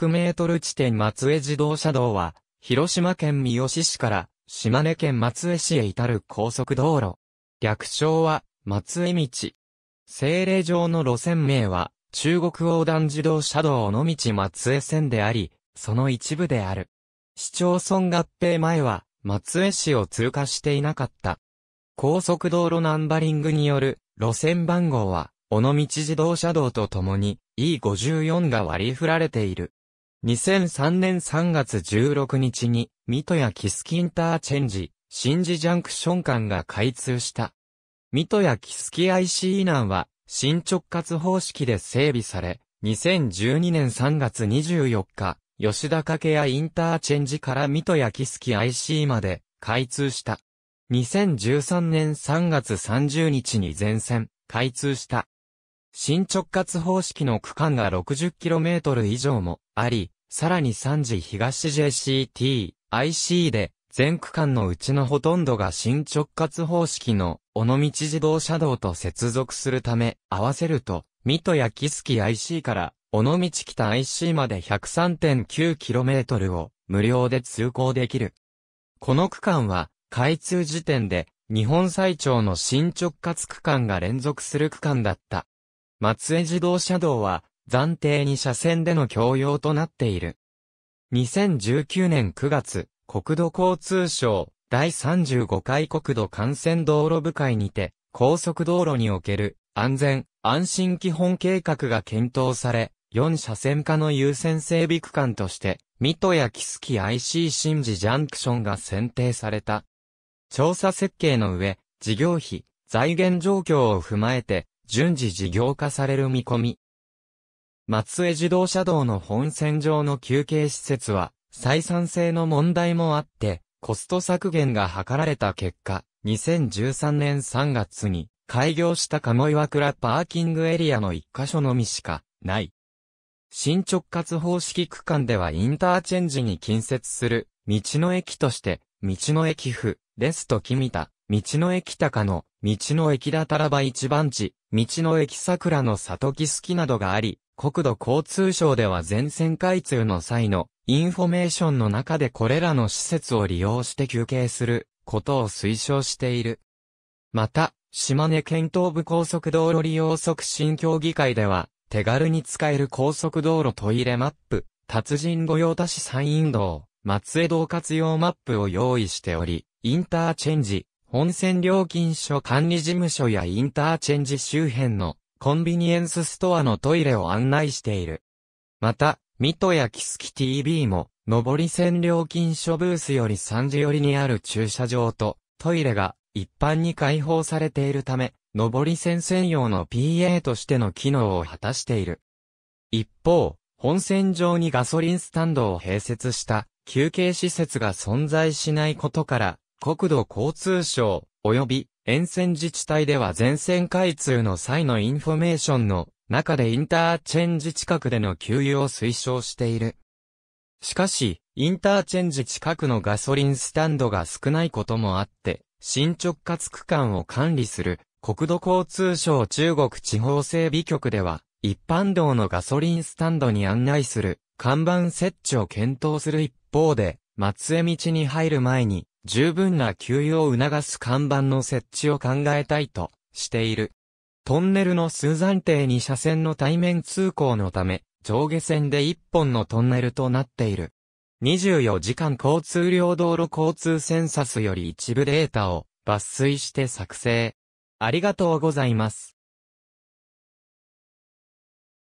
6メートル地点松江自動車道は、広島県三好市から島根県松江市へ至る高速道路。略称は松江道。政令上の路線名は中国横断自動車道の道松江線であり、その一部である。市町村合併前は松江市を通過していなかった。高速道路ナンバリングによる路線番号は、尾道自動車道とともに E54 が割り振られている。2003年3月16日に、水戸やキスキインターチェンジ、新次ジャンクション間が開通した。水戸やキスキ IC 南は、新直轄方式で整備され、2012年3月24日、吉田掛屋インターチェンジから水戸やキスキ IC まで開通した。2013年3月30日に全線開通した。新直轄方式の区間が 60km 以上もあり、さらに3時東 JCT、IC で、全区間のうちのほとんどが新直轄方式の、尾道自動車道と接続するため、合わせると、水戸や木月 IC から、尾道北 IC まで 103.9km を、無料で通行できる。この区間は、開通時点で、日本最長の新直轄区間が連続する区間だった。松江自動車道は、暫定に車線での共用となっている。2019年9月、国土交通省第35回国土幹線道路部会にて、高速道路における安全、安心基本計画が検討され、4車線化の優先整備区間として、水戸や木月 IC 新次ジャンクションが選定された。調査設計の上、事業費、財源状況を踏まえて、順次事業化される見込み。松江自動車道の本線上の休憩施設は、採算性の問題もあって、コスト削減が図られた結果、2013年3月に、開業した鴨岩倉パーキングエリアの一箇所のみしか、ない。新直轄方式区間ではインターチェンジに近接する、道の駅として、道の駅府、レストめた。道の駅高の、道の駅だたらば一番地、道の駅桜の里木好きなどがあり、国土交通省では全線開通の際のインフォメーションの中でこれらの施設を利用して休憩することを推奨している。また、島根県東部高速道路利用促進協議会では、手軽に使える高速道路トイレマップ、達人御用達山陰道、松江道活用マップを用意しており、インターチェンジ、本線料金所管理事務所やインターチェンジ周辺のコンビニエンスストアのトイレを案内している。また、ミトやキスキ TV も、上り線料金所ブースより3時寄りにある駐車場とトイレが一般に開放されているため、上り線専用の PA としての機能を果たしている。一方、本線上にガソリンスタンドを併設した休憩施設が存在しないことから、国土交通省、及び沿線自治体では全線開通の際のインフォメーションの中でインターチェンジ近くでの給油を推奨している。しかし、インターチェンジ近くのガソリンスタンドが少ないこともあって、新直轄区間を管理する国土交通省中国地方整備局では、一般道のガソリンスタンドに案内する看板設置を検討する一方で、松江道に入る前に十分な給油を促す看板の設置を考えたいとしている。トンネルの数暫定に車線の対面通行のため、上下線で一本のトンネルとなっている。24時間交通量道路交通センサスより一部データを抜粋して作成。ありがとうございます。